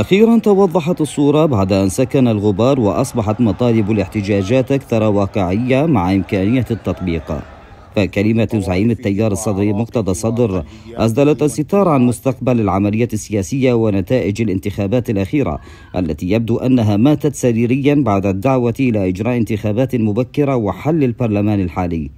أخيرا توضحت الصورة بعد أن سكن الغبار وأصبحت مطالب الاحتجاجات أكثر واقعية مع إمكانية التطبيق فكلمة زعيم التيار الصدري مقتدى صدر أسدلت الستار عن مستقبل العملية السياسية ونتائج الانتخابات الأخيرة التي يبدو أنها ماتت سريريا بعد الدعوة إلى إجراء انتخابات مبكرة وحل البرلمان الحالي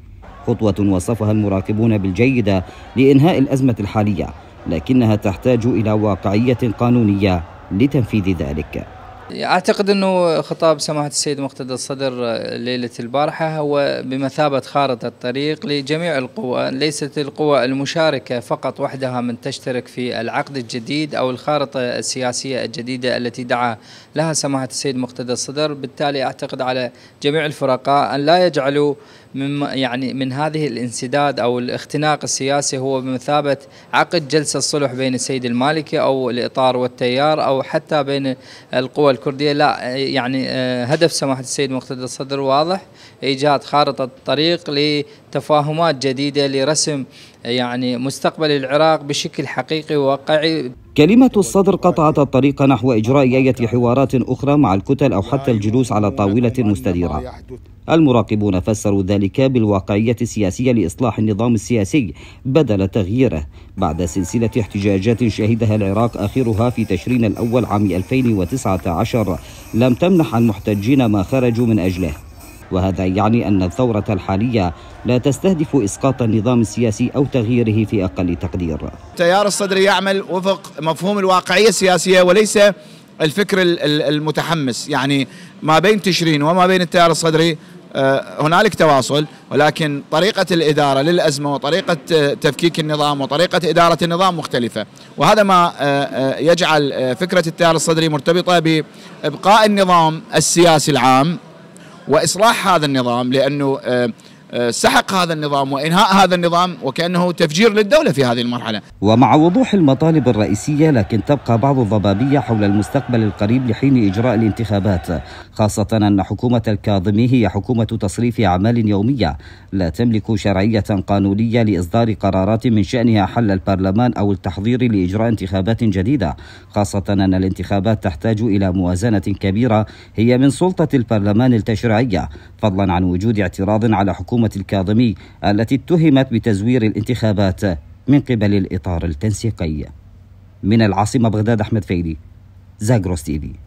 خطوة وصفها المراقبون بالجيدة لإنهاء الأزمة الحالية لكنها تحتاج إلى واقعية قانونية لتنفيذ ذلك اعتقد انه خطاب سماحه السيد مقتدى الصدر ليله البارحه هو بمثابه خارطه طريق لجميع القوى، ليست القوى المشاركه فقط وحدها من تشترك في العقد الجديد او الخارطه السياسيه الجديده التي دعا لها سماحه السيد مقتدى الصدر، بالتالي اعتقد على جميع الفرقاء ان لا يجعلوا من يعني من هذه الانسداد او الاختناق السياسي هو بمثابه عقد جلسه صلح بين السيد المالكي او الاطار والتيار او حتى بين القوى الكردية لا يعني آه، هدف سماحة السيد مقتدى الصدر واضح إيجاد خارطة طريق لتفاهمات جديدة لرسم يعني مستقبل العراق بشكل حقيقي وواقعي كلمة الصدر قطعت الطريق نحو إجراء أي حوارات أخرى مع الكتل أو حتى الجلوس على طاولة مستديرة المراقبون فسروا ذلك بالواقعية السياسية لإصلاح النظام السياسي بدل تغييره بعد سلسلة احتجاجات شهدها العراق آخرها في تشرين الأول عام 2019 لم تمنح المحتجين ما خرجوا من أجله وهذا يعني أن الثورة الحالية لا تستهدف إسقاط النظام السياسي أو تغييره في أقل تقدير التيار الصدري يعمل وفق مفهوم الواقعية السياسية وليس الفكر المتحمس يعني ما بين تشرين وما بين التيار الصدري آه، هنالك تواصل ولكن طريقة الإدارة للأزمة وطريقة آه، تفكيك النظام وطريقة إدارة النظام مختلفة وهذا ما آه، يجعل فكرة التيار الصدري مرتبطة بإبقاء النظام السياسي العام واصلاح هذا النظام لانه آه، آه، سحق هذا النظام وإنهاء هذا النظام وكأنه تفجير للدولة في هذه المرحلة ومع وضوح المطالب الرئيسية لكن تبقى بعض الضبابية حول المستقبل القريب لحين إجراء الانتخابات خاصة أن حكومة الكاظمي هي حكومة تصريف أعمال يومية لا تملك شرعية قانونية لإصدار قرارات من شأنها حل البرلمان أو التحضير لإجراء انتخابات جديدة خاصة أن الانتخابات تحتاج إلى موازنة كبيرة هي من سلطة البرلمان التشريعية فضلا عن وجود اعتراض على حكومة حكومة الكاظمي التي اتهمت بتزوير الانتخابات من قبل الإطار التنسيقي من العاصمة بغداد أحمد فيدي زاغروس تي